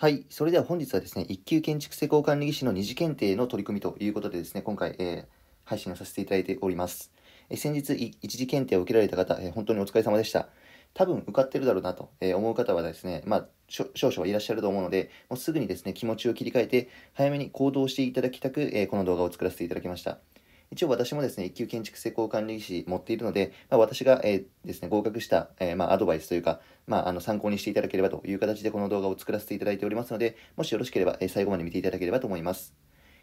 はい。それでは本日はですね、一級建築施工管理技師の二次検定の取り組みということでですね、今回、えー、配信をさせていただいております。えー、先日、一次検定を受けられた方、えー、本当にお疲れ様でした。多分受かってるだろうなと思う方はですね、まあ、少々はいらっしゃると思うので、もうすぐにですね、気持ちを切り替えて、早めに行動していただきたく、えー、この動画を作らせていただきました。一応私もですね、一級建築施工管理士持っているので、まあ、私が、えー、ですね、合格した、えー、まあ、アドバイスというか、まあ、あの参考にしていただければという形でこの動画を作らせていただいておりますので、もしよろしければ、えー、最後まで見ていただければと思います。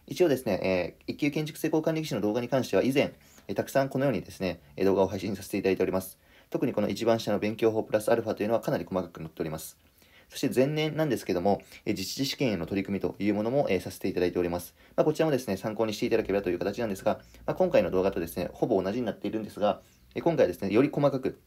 一応ですね、えー、一級建築施工管理士の動画に関しては以前、えー、たくさんこのようにですね、動画を配信させていただいております。特にこの一番下の勉強法プラスアルファというのはかなり細かく載っております。そして前年なんですけども、え自治試験への取り組みというものも、えさせていただいております。まあ、こちらもですね、参考にしていただければという形なんですが、まあ、今回の動画とですね、ほぼ同じになっているんですが、え今回はですね、より細かく、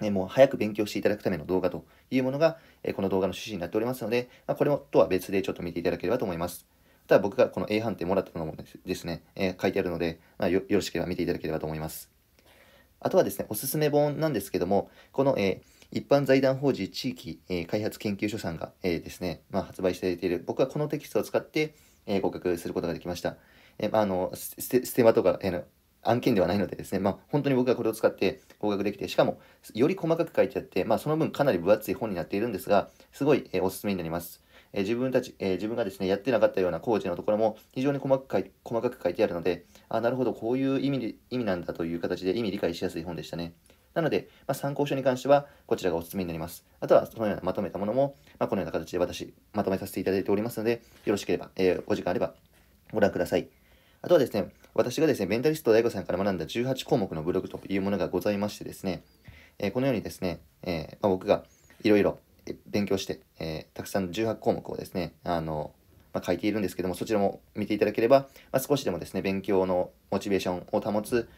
もう早く勉強していただくための動画というものが、えこの動画の趣旨になっておりますので、まあ、これもとは別でちょっと見ていただければと思います。ただ僕がこの A 判定もらったのもですね、え書いてあるので、まよろしければ見ていただければと思います。あとはですね、おすすめ本なんですけども、この、えー、一般財団法人地域、えー、開発研究所さんが、えー、ですね、まあ、発売されている、僕はこのテキストを使って、えー、合格することができました。えー、まあ、あの、ステマとか、えー案件ではないのでですね、まあ、本当に僕はこれを使って合格できて、しかも、より細かく書いてあって、まあ、その分かなり分厚い本になっているんですが、すごい、えー、おすすめになります。え自分たち、え自分がですね、やってなかったような工事のところも非常に細かく細かく書いてあるので、あ、なるほど、こういう意味意味なんだという形で意味理解しやすい本でしたね。なので、まあ、参考書に関してはこちらがお勧めになります。あとはそのようなまとめたものも、まあ、このような形で私、まとめさせていただいておりますので、よろしければ、えー、お時間あればご覧ください。あとはですね、私がですね、メンタリスト DAIGO さんから学んだ18項目のブログというものがございましてですね、えー、このようにですね、えー、まあ、僕がいろいろ勉強して、えー、たくさんの18項目をですね、あの、まあ、書いているんですけども、そちらも見ていただければ、まあ、少しでもですね、勉強のモチベーションを保つ、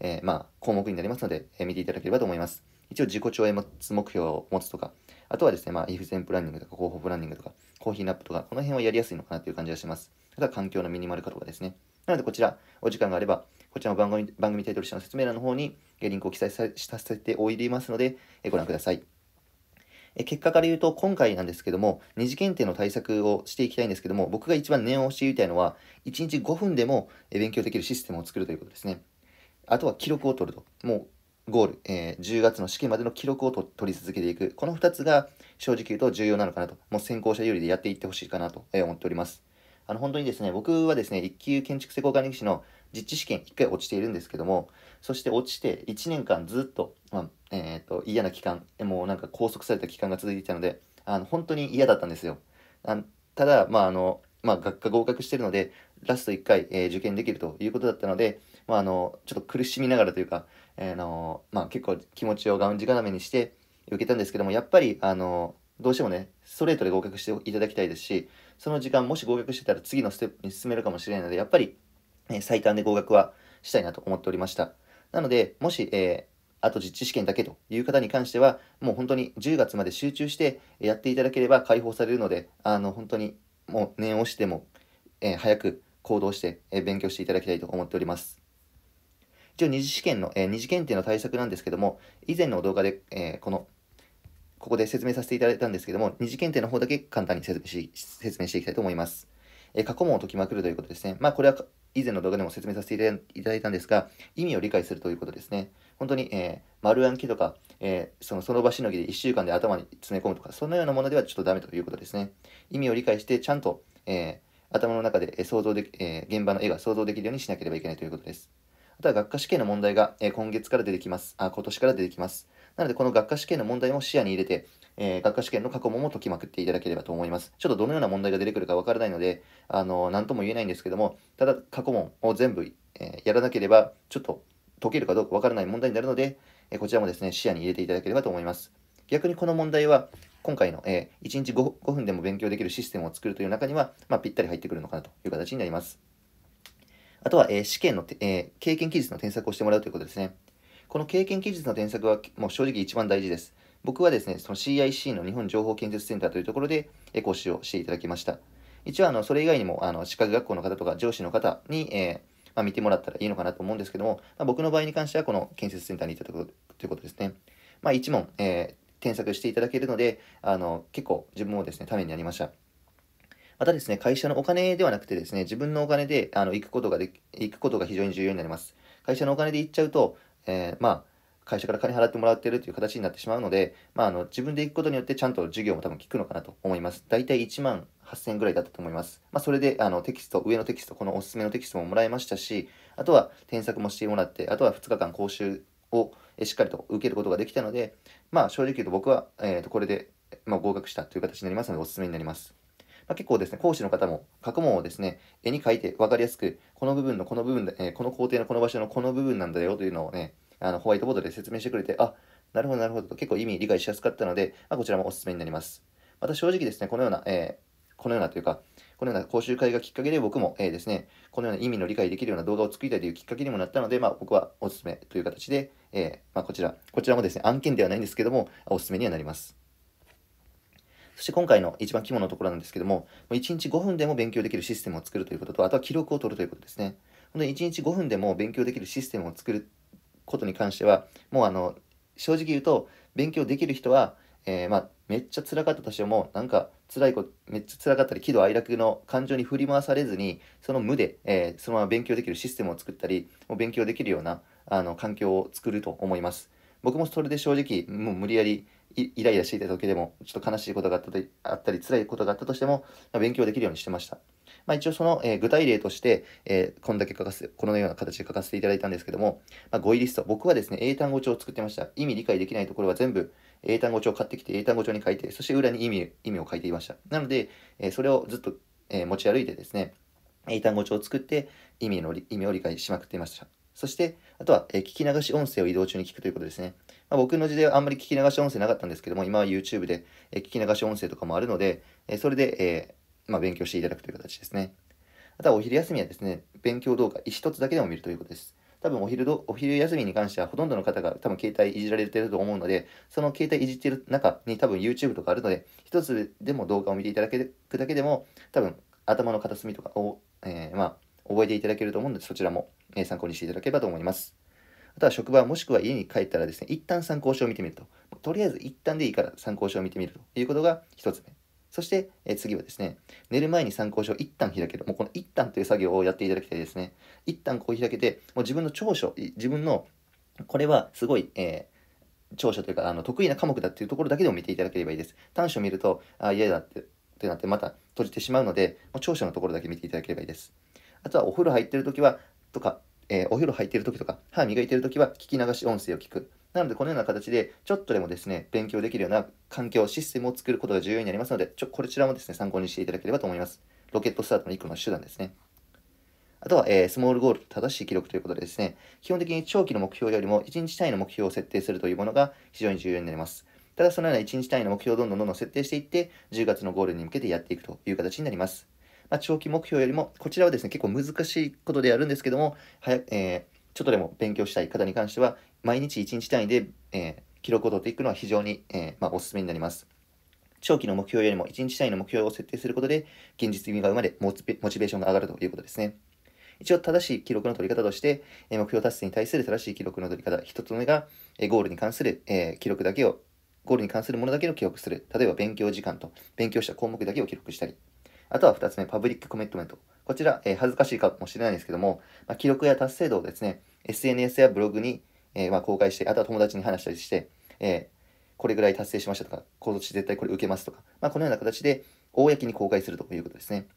えー、まあ、項目になりますので、えー、見ていただければと思います。一応、自己超え目標を持つとか、あとはですね、まあ、イフセンプランニングとか、広報プランニングとか、コーヒーナップとか、この辺はやりやすいのかなという感じがします。あとは環境のミニマル化とかですね。なので、こちら、お時間があれば、こちらの番組番組タイトル下の説明欄の方にリンクを記載ささせておいでいますので、ご覧ください。え結果から言うと、今回なんですけども、二次検定の対策をしていきたいんですけども、僕が一番念を押して言いたいのは、1日5分でも勉強できるシステムを作るということですね。あとは記録を取ると。もう、ゴール、えー、10月の試験までの記録を取り続けていく。この2つが正直言うと重要なのかなと。もう先行者有利でやっていってほしいかなと思っております。あの、本当にですね、僕はですね、1級建築施工管理士の実地試験1回落ちているんですけども、そして落ちて1年間ずっと,、まあえーと、嫌な期間もうなんか拘束された期間が続いていたのであの本当に嫌だったんですよ。あただ、まああのまあ、学科合格してるのでラスト1回、えー、受験できるということだったので、まあ、あのちょっと苦しみながらというか、えーのまあ、結構気持ちをがんじがらめにして受けたんですけどもやっぱりあのどうしてもねストレートで合格していただきたいですしその時間もし合格してたら次のステップに進めるかもしれないのでやっぱり、えー、最短で合格はしたいなと思っておりました。なので、もし、えー、あと実地試験だけという方に関しては、もう本当に10月まで集中してやっていただければ解放されるので、あの本当にもう念をしても、えー、早く行動して、えー、勉強していただきたいと思っております。一応二次試験の、えー、二次検定の対策なんですけども、以前の動画で、えー、この、ここで説明させていただいたんですけども、二次検定の方だけ簡単に説明し説明していきたいと思います。え過去問を解きまくるということですね。まあ、これは以前の動画でも説明させていただいたんですが、意味を理解するということですね。本当に、えー、丸暗記とか、えー、そのその場しのぎで1週間で頭に詰め込むとか、そのようなものではちょっとダメということですね。意味を理解して、ちゃんと、えー、頭の中で想像で、え現場の絵が想像できるようにしなければいけないということです。あとは学科試験の問題が、え今月から出てきます。あ、今年から出てきます。なので、この学科試験の問題も視野に入れて、えー、学科試験の過去問も解きまくっていただければと思います。ちょっとどのような問題が出てくるかわからないので、あの、なんとも言えないんですけども、ただ過去問を全部、えやらなければ、ちょっと解けるかどうかわからない問題になるので、えこちらもですね、視野に入れていただければと思います。逆にこの問題は、今回の、えー、1日 5, 5, 分でも勉強できるシステムを作るという中には、まあ、ぴったり入ってくるのかなという形になります。あとは、えー、試験の、えー、経験記述の添削をしてもらうということですね。この経験記述の添削はもう正直一番大事です。僕はですね、その CIC の日本情報建設センターというところで、え講師をしていただきました。一応、あの、それ以外にも、あの、資格学校の方とか上司の方に、えー、まあ、見てもらったらいいのかなと思うんですけども、まあ、僕の場合に関しては、この建設センターにいたということですね。まあ、1問、えー、添削していただけるので、あの、結構自分もですね、ためになりました。またですね、会社のお金ではなくてですね、自分のお金であの行くことがで行くことが非常に重要になります。会社のお金で行っちゃうと、えー、まあ、会社から金払ってもらってるという形になってしまうので、まあ、あの自分で行くことによってちゃんと授業も多分聞くのかなと思います。大体1万8000ぐらいだったと思います。まあ、それであのテキスト、上のテキスト、このおすすめのテキストももらいましたし、あとは添削もしてもらって、あとは2日間講習をしっかりと受けることができたので、まあ、正直言うと僕は、えー、とこれで、まあ、合格したという形になりますので、おすすめになります。まあ、結構ですね、講師の方も過去問をですね、絵に描いて分かりやすく、この部分のこの部分で、えー、この工程のこの場所のこの部分なんだよというのをね、あのホワイトボードで説明してくれて、あ、なるほどなるほどと結構意味理解しやすかったので、まあ、こちらもおすすめになります。また正直ですね、このような、えー、このようなというか、このような講習会がきっかけで僕も、えー、ですね、このような意味の理解できるような動画を作りたいというきっかけにもなったので、まあ、僕はおすすめという形で、えー、まあ、こちら、こちらもですね、案件ではないんですけども、おすすめにはなります。そして今回の一番肝のところなんですけども、1日5分でも勉強できるシステムを作るということと、あとは記録を取るということですね。本当に1日5分でも勉強できるシステムを作ることに関してはもうあの正直言うと勉強できる人は、えー、まあ、めっちゃ辛かったとしてもなんか辛いことめっちゃ辛かったり喜怒哀楽の感情に振り回されずにその無で、えー、そのまま勉強できるシステムを作ったりもう勉強できるようなあの環境を作ると思います僕もそれで正直もう無理やりイライラしていた時でも、ちょっと悲しいことがあったり、あったり辛いことがあったとしても、まあ、勉強できるようにしてました。まあ、一応その、えー、具体例として、えー、こんだけ書かせ、このような形で書かせていただいたんですけども、まあ、語彙リスト。僕はですね、英単語帳を作ってました。意味理解できないところは全部、英単語帳を買ってきて、英単語帳に書いて、そして裏に意味、意味を書いていました。なので、えー、それをずっと、え持ち歩いてですね、英単語帳を作って、意味の、意味を理解しまくっていました。そして、あとは、え聞き流し音声を移動中に聞くということですね。まあ、僕の時代はあんまり聞き流し音声なかったんですけども、今は YouTube で、え聞き流し音声とかもあるので、えそれで、えー、まあ、勉強していただくという形ですね。あとはお昼休みはですね、勉強動画1つだけでも見るということです。多分お昼どお昼休みに関してはほとんどの方が多分携帯いじられてると思うので、その携帯いじってる中に多分 YouTube とかあるので、1つでも動画を見ていただくだけでも、多分頭の片隅とかを、えー、まあ、覚えていただけると思うので、そちらも参考にしていただければと思います。あとは職場もしくは家に帰ったらですね、一旦参考書を見てみると。とりあえず一旦でいいから参考書を見てみるということが1つ目。そして、え次はですね、寝る前に参考書を一旦開ける。もうこの一旦という作業をやっていただきたいですね。一旦こう開けて、もう自分の長所、自分の、これはすごい、えー長所というかあの得意な科目だっていうところだけでも見ていただければいいです。短所を見ると、あ嫌だってってなってまた閉じてしまうので、もう長所のところだけ見ていただければいいです。あとはお風呂入ってる時は、とか、えー、お風呂入ってる時とか、歯磨いてる時は聞き流し音声を聞く。なので、このような形で、ちょっとでもですね、勉強できるような環境、システムを作ることが重要になりますので、ちょこちらもですね、参考にしていただければと思います。ロケットスタートの1個の手段ですね。あとは、えー、スモールゴールと正しい記録ということでですね、基本的に長期の目標よりも1日単位の目標を設定するというものが非常に重要になります。ただ、そのような1日単位の目標をどんどんどんどん設定していって、10月のゴールに向けてやっていくという形になります。まあ、長期目標よりも、こちらはですね、結構難しいことであるんですけども、やえー、ちょっとでも勉強したい方に関しては、毎日1日単位で、えー、記録を取っていくのは非常に、えー、まあ、おすすめになります。長期の目標よりも1日単位の目標を設定することで、現実味が生まれモ、モチベーションが上がるということですね。一応正しい記録の取り方として、目標達成に対する正しい記録の取り方、1つ目が、ゴールに関する、え記録だけを、ゴールに関するものだけを記録する。例えば勉強時間と、勉強した項目だけを記録したり、あとは2つ目、パブリックコミットメント。こちら、えー、恥ずかしいかもしれないんですけども、まあ、記録や達成度をですね、SNS やブログに、えー、まあ、公開して、あとは友達に話したりして、えー、これぐらい達成しましたとか、今年絶対これ受けますとか、まあ、このような形で公に公開するということですね。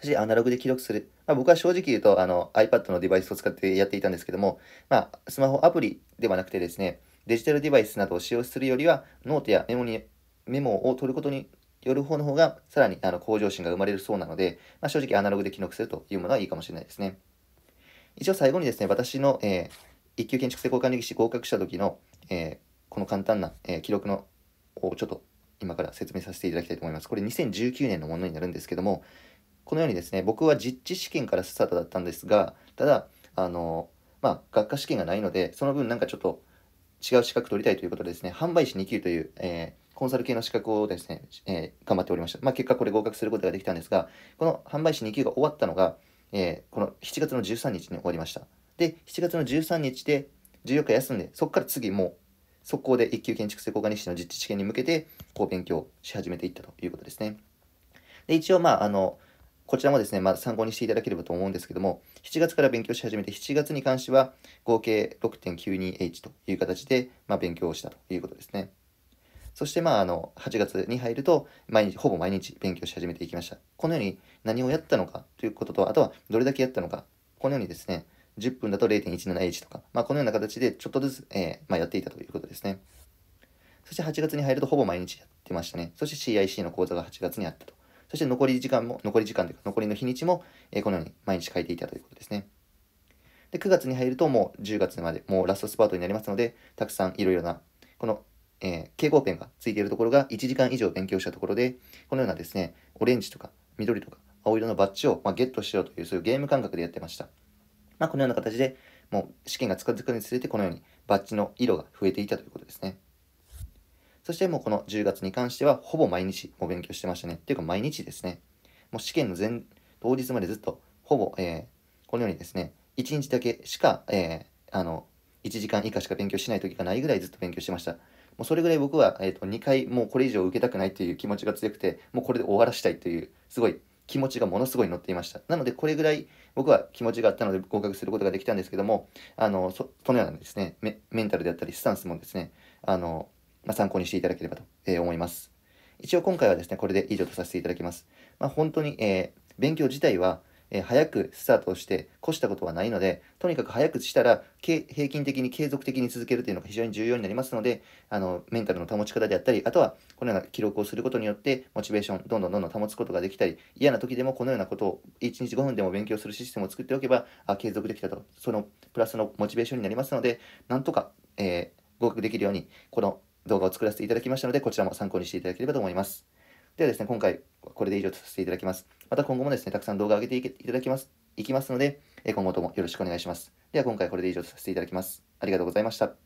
そしてアナログで記録する。まあ、僕は正直言うとあの iPad のデバイスを使ってやっていたんですけども、まあ、スマホアプリではなくてですね、デジタルデバイスなどを使用するよりは、ノートやメモにメモを取ることに寄る方の方が、さらにあの向上心が生まれるそうなので、まあ、正直アナログで記録するというものはいいかもしれないですね。一応最後にですね、私の、えー、一級建築施工管理技師合格した時の、えー、この簡単な、えー、記録のをちょっと今から説明させていただきたいと思います。これ2019年のものになるんですけども、このようにですね、僕は実地試験からスタートだったんですが、ただ、あのまあ、学科試験がないので、その分なんかちょっと違う資格取りたいということでですね、販売士2級という、えーコンサル系の資格をですね、えー、頑張っておりました。まあ、結果これ合格することができたんですが、この販売士2級が終わったのが、えー、この7月の13日に終わりました。で、7月の13日で14日休んで、そこから次もう速攻で1級建築施工管理士の実地試験に向けて、こう勉強し始めていったということですね。で、一応まあ、あの、こちらもですね、まあ、参考にしていただければと思うんですけども、7月から勉強し始めて、7月に関しては合計 6.92H という形で、まあ、勉強をしたということですね。そしてまああの8月に入ると毎日ほぼ毎日勉強し始めていきましたこのように何をやったのかということとあとはどれだけやったのかこのようにですね10分だと0 1 7 h とか、まあ、このような形でちょっとずつ、えー、まあ、やっていたということですねそして8月に入るとほぼ毎日やってましたねそして CIC の講座が8月にあったとそして残り時間も残り時間というか残りの日にちも、えー、このように毎日書いていたということですねで9月に入るともう10月までもうラストスパートになりますのでたくさんいろいろなこのえー、蛍光ペンがついているところが1時間以上勉強したところで、このようなですね、オレンジとか緑とか青色のバッジを、まあ、ゲットしようという、そういうゲーム感覚でやってました。まあ、このような形で、もう試験が近づくにつれて、このようにバッジの色が増えていたということですね。そしてもうこの10月に関しては、ほぼ毎日も勉強してましたね。とていうか毎日ですね。もう試験の前、当日までずっと、ほぼ、えー、このようにですね、1日だけしか、えー、あの、1時間以下しか勉強しない時がないぐらいずっと勉強してました。もうそれぐらい僕は、えーと、2回もうこれ以上受けたくないという気持ちが強くてもうこれで終わらしたいというすごい気持ちがものすごい乗っていましたなのでこれぐらい僕は気持ちがあったので合格することができたんですけどもあのそのようなですねメンタルであったりスタンスもですねあの、まあ、参考にしていただければと、えー、思います一応今回はですねこれで以上とさせていただきます、まあ、本当に、えー、勉強自体はえ早くスタートして越したことはないので、とにかく早くしたら、平均的に継続的に続けるというのが非常に重要になりますので、あの、メンタルの保ち方であったり、あとは、このような記録をすることによって、モチベーション、どんどんどんどん保つことができたり、嫌な時でもこのようなことを1日5分でも勉強するシステムを作っておけば、あ継続できたと、そのプラスのモチベーションになりますので、なんとか、えー、合格できるように、この動画を作らせていただきましたので、こちらも参考にしていただければと思います。ではですね、今回これで以上とさせていただきます。また今後もですね、たくさん動画を上げていただきます、いきますので、今後ともよろしくお願いします。では今回これで以上とさせていただきます。ありがとうございました。